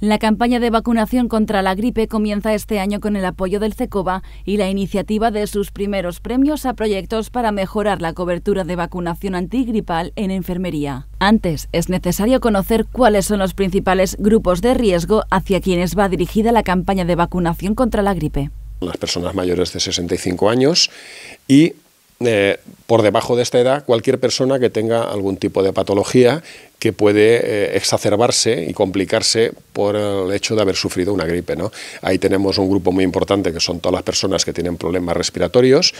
La campaña de vacunación contra la gripe comienza este año con el apoyo del Cecova y la iniciativa de sus primeros premios a proyectos para mejorar la cobertura de vacunación antigripal en enfermería. Antes, es necesario conocer cuáles son los principales grupos de riesgo hacia quienes va dirigida la campaña de vacunación contra la gripe. Las personas mayores de 65 años y eh, por debajo de esta edad cualquier persona que tenga algún tipo de patología que puede eh, exacerbarse y complicarse por el hecho de haber sufrido una gripe. ¿no? Ahí tenemos un grupo muy importante que son todas las personas que tienen problemas respiratorios,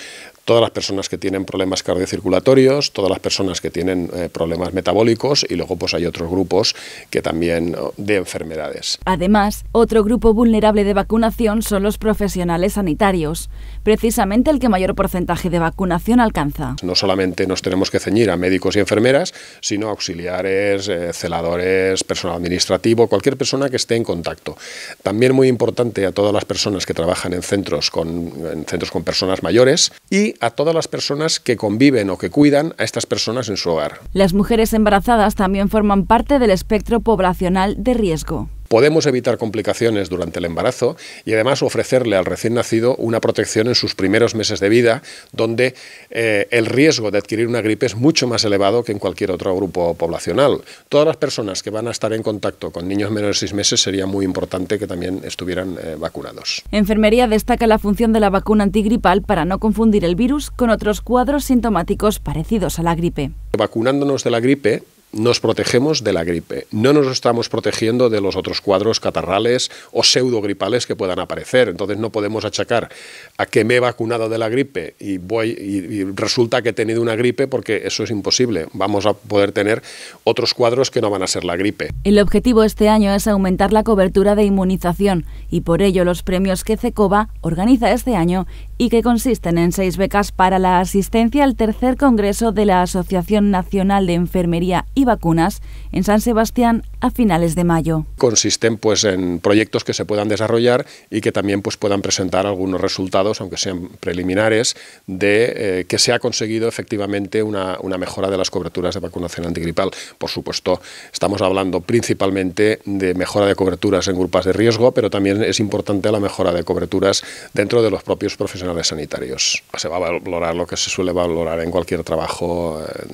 todas las personas que tienen problemas cardiocirculatorios, todas las personas que tienen eh, problemas metabólicos y luego pues hay otros grupos que también eh, de enfermedades. Además, otro grupo vulnerable de vacunación son los profesionales sanitarios, precisamente el que mayor porcentaje de vacunación alcanza. No solamente nos tenemos que ceñir a médicos y enfermeras, sino a auxiliares, eh, celadores, personal administrativo, cualquier persona que esté en contacto. También muy importante a todas las personas que trabajan en centros con, centros con personas mayores y a todas las personas que conviven o que cuidan a estas personas en su hogar. Las mujeres embarazadas también forman parte del espectro poblacional de riesgo. Podemos evitar complicaciones durante el embarazo y además ofrecerle al recién nacido una protección en sus primeros meses de vida, donde eh, el riesgo de adquirir una gripe es mucho más elevado que en cualquier otro grupo poblacional. Todas las personas que van a estar en contacto con niños menores de seis meses sería muy importante que también estuvieran eh, vacunados. Enfermería destaca la función de la vacuna antigripal para no confundir el virus con otros cuadros sintomáticos parecidos a la gripe. Vacunándonos de la gripe, nos protegemos de la gripe. No nos estamos protegiendo de los otros cuadros catarrales o pseudogripales que puedan aparecer. Entonces no podemos achacar a que me he vacunado de la gripe y, voy, y, resulta que he tenido una gripe porque eso es imposible. Vamos a poder tener otros cuadros que no van a ser la gripe. El objetivo este año es aumentar la cobertura de inmunización y por ello los premios que CECOBA organiza este año y que consisten en seis becas para la asistencia al tercer congreso de la Asociación Nacional de Enfermería y vacunas en San Sebastián a finales de mayo. Consisten pues en proyectos que se puedan desarrollar y que también pues puedan presentar algunos resultados, aunque sean preliminares, de eh, que se ha conseguido efectivamente una, mejora de las coberturas de vacunación antigripal. Por supuesto, estamos hablando principalmente de mejora de coberturas en grupos de riesgo, pero también es importante la mejora de coberturas dentro de los propios profesionales sanitarios. Se va a valorar lo que se suele valorar en cualquier trabajo eh,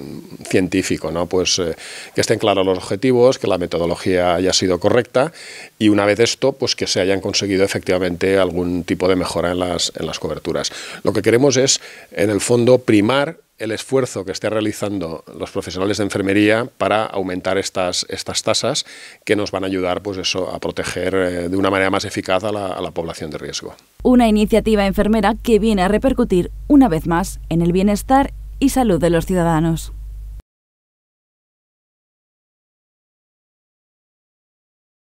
científico, ¿no? Pues eh, que, estén claros los objetivos, que la metodología haya sido correcta y una vez esto, pues que se hayan conseguido efectivamente algún tipo de mejora en las, coberturas. Lo que queremos es, en el fondo, primar el esfuerzo que estén realizando los profesionales de enfermería para aumentar estas, tasas que nos van a ayudar pues eso, a proteger eh, de una manera más eficaz a la población de riesgo. Una iniciativa enfermera que viene a repercutir una vez más en el bienestar y salud de los ciudadanos.